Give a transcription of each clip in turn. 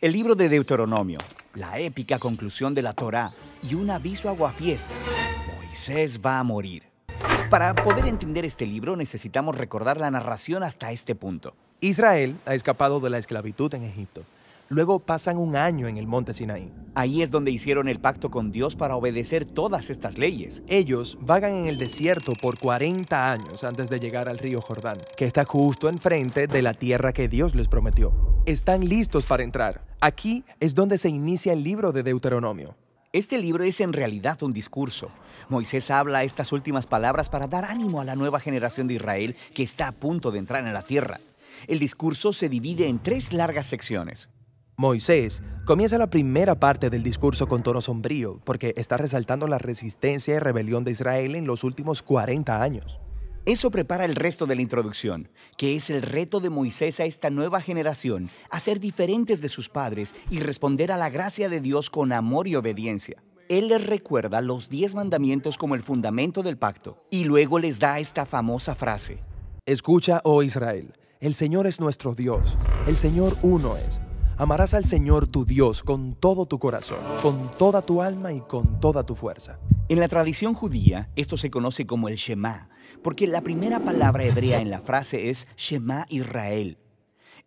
El libro de Deuteronomio, la épica conclusión de la Torá y un aviso a aguafiestas. Moisés va a morir. Para poder entender este libro necesitamos recordar la narración hasta este punto. Israel ha escapado de la esclavitud en Egipto. Luego pasan un año en el monte Sinaí. Ahí es donde hicieron el pacto con Dios para obedecer todas estas leyes. Ellos vagan en el desierto por 40 años antes de llegar al río Jordán, que está justo enfrente de la tierra que Dios les prometió están listos para entrar. Aquí es donde se inicia el libro de Deuteronomio. Este libro es en realidad un discurso. Moisés habla estas últimas palabras para dar ánimo a la nueva generación de Israel que está a punto de entrar en la tierra. El discurso se divide en tres largas secciones. Moisés comienza la primera parte del discurso con tono sombrío porque está resaltando la resistencia y rebelión de Israel en los últimos 40 años. Eso prepara el resto de la introducción, que es el reto de Moisés a esta nueva generación a ser diferentes de sus padres y responder a la gracia de Dios con amor y obediencia. Él les recuerda los diez mandamientos como el fundamento del pacto y luego les da esta famosa frase. Escucha, oh Israel, el Señor es nuestro Dios, el Señor uno es. Amarás al Señor tu Dios con todo tu corazón, con toda tu alma y con toda tu fuerza. En la tradición judía, esto se conoce como el Shema, porque la primera palabra hebrea en la frase es Shema Israel.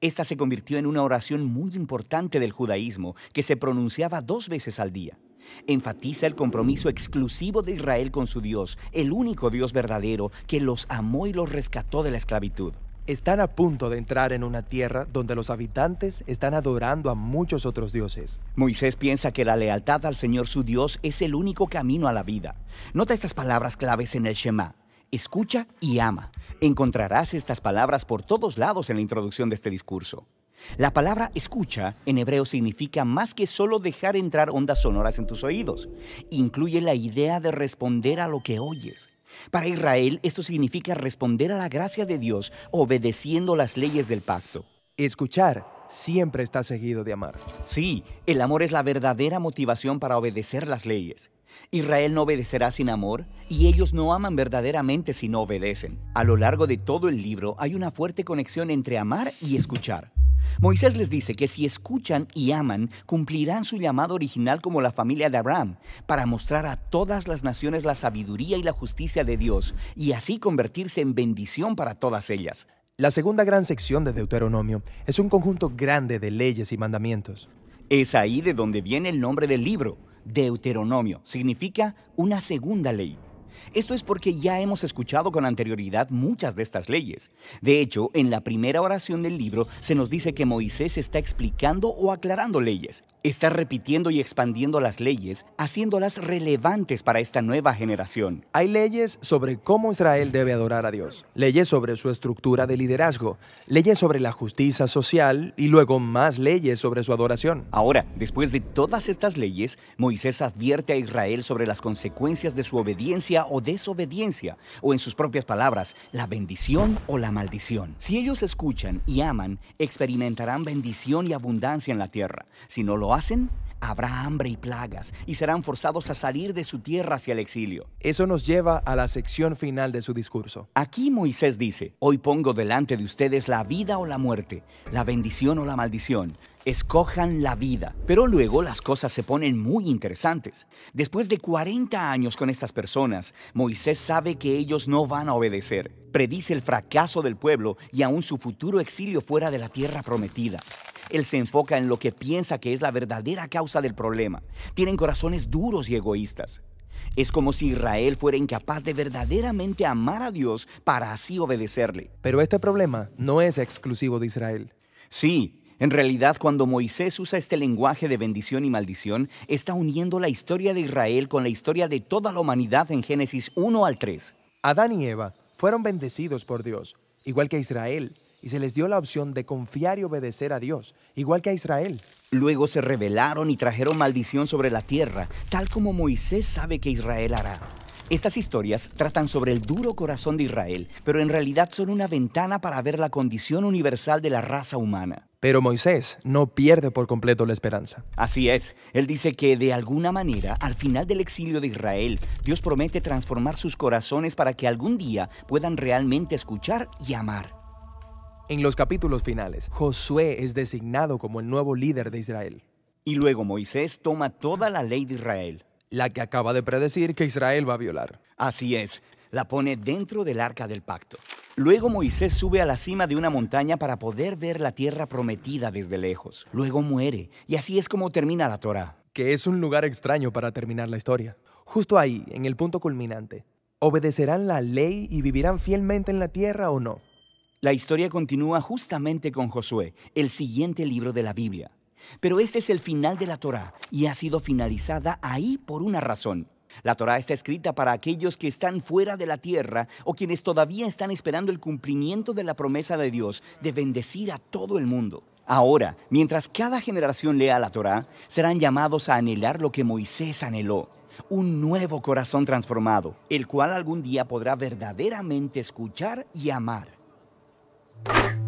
Esta se convirtió en una oración muy importante del judaísmo, que se pronunciaba dos veces al día. Enfatiza el compromiso exclusivo de Israel con su Dios, el único Dios verdadero, que los amó y los rescató de la esclavitud. Están a punto de entrar en una tierra donde los habitantes están adorando a muchos otros dioses. Moisés piensa que la lealtad al Señor su Dios es el único camino a la vida. Nota estas palabras claves en el Shema. Escucha y ama. Encontrarás estas palabras por todos lados en la introducción de este discurso. La palabra escucha en hebreo significa más que solo dejar entrar ondas sonoras en tus oídos. Incluye la idea de responder a lo que oyes. Para Israel esto significa responder a la gracia de Dios obedeciendo las leyes del pacto. Escuchar siempre está seguido de amar. Sí, el amor es la verdadera motivación para obedecer las leyes. Israel no obedecerá sin amor y ellos no aman verdaderamente si no obedecen. A lo largo de todo el libro hay una fuerte conexión entre amar y escuchar. Moisés les dice que si escuchan y aman, cumplirán su llamado original como la familia de Abraham, para mostrar a todas las naciones la sabiduría y la justicia de Dios, y así convertirse en bendición para todas ellas. La segunda gran sección de Deuteronomio es un conjunto grande de leyes y mandamientos. Es ahí de donde viene el nombre del libro. Deuteronomio significa una segunda ley. Esto es porque ya hemos escuchado con anterioridad muchas de estas leyes. De hecho, en la primera oración del libro se nos dice que Moisés está explicando o aclarando leyes. Está repitiendo y expandiendo las leyes, haciéndolas relevantes para esta nueva generación. Hay leyes sobre cómo Israel debe adorar a Dios, leyes sobre su estructura de liderazgo, leyes sobre la justicia social y luego más leyes sobre su adoración. Ahora, después de todas estas leyes, Moisés advierte a Israel sobre las consecuencias de su obediencia o desobediencia, o en sus propias palabras, la bendición o la maldición. Si ellos escuchan y aman, experimentarán bendición y abundancia en la tierra. Si no lo hacen, habrá hambre y plagas, y serán forzados a salir de su tierra hacia el exilio. Eso nos lleva a la sección final de su discurso. Aquí Moisés dice, hoy pongo delante de ustedes la vida o la muerte, la bendición o la maldición. Escojan la vida. Pero luego las cosas se ponen muy interesantes. Después de 40 años con estas personas, Moisés sabe que ellos no van a obedecer. Predice el fracaso del pueblo y aún su futuro exilio fuera de la tierra prometida. Él se enfoca en lo que piensa que es la verdadera causa del problema. Tienen corazones duros y egoístas. Es como si Israel fuera incapaz de verdaderamente amar a Dios para así obedecerle. Pero este problema no es exclusivo de Israel. Sí, en realidad, cuando Moisés usa este lenguaje de bendición y maldición, está uniendo la historia de Israel con la historia de toda la humanidad en Génesis 1 al 3. Adán y Eva fueron bendecidos por Dios, igual que Israel, y se les dio la opción de confiar y obedecer a Dios, igual que a Israel. Luego se rebelaron y trajeron maldición sobre la tierra, tal como Moisés sabe que Israel hará. Estas historias tratan sobre el duro corazón de Israel, pero en realidad son una ventana para ver la condición universal de la raza humana. Pero Moisés no pierde por completo la esperanza. Así es, él dice que de alguna manera, al final del exilio de Israel, Dios promete transformar sus corazones para que algún día puedan realmente escuchar y amar. En los capítulos finales, Josué es designado como el nuevo líder de Israel. Y luego Moisés toma toda la ley de Israel. La que acaba de predecir que Israel va a violar. Así es, la pone dentro del arca del pacto. Luego Moisés sube a la cima de una montaña para poder ver la tierra prometida desde lejos. Luego muere, y así es como termina la Torá. Que es un lugar extraño para terminar la historia. Justo ahí, en el punto culminante. ¿Obedecerán la ley y vivirán fielmente en la tierra o no? La historia continúa justamente con Josué, el siguiente libro de la Biblia. Pero este es el final de la Torá y ha sido finalizada ahí por una razón. La Torá está escrita para aquellos que están fuera de la tierra o quienes todavía están esperando el cumplimiento de la promesa de Dios de bendecir a todo el mundo. Ahora, mientras cada generación lea la Torá, serán llamados a anhelar lo que Moisés anheló, un nuevo corazón transformado, el cual algún día podrá verdaderamente escuchar y amar. you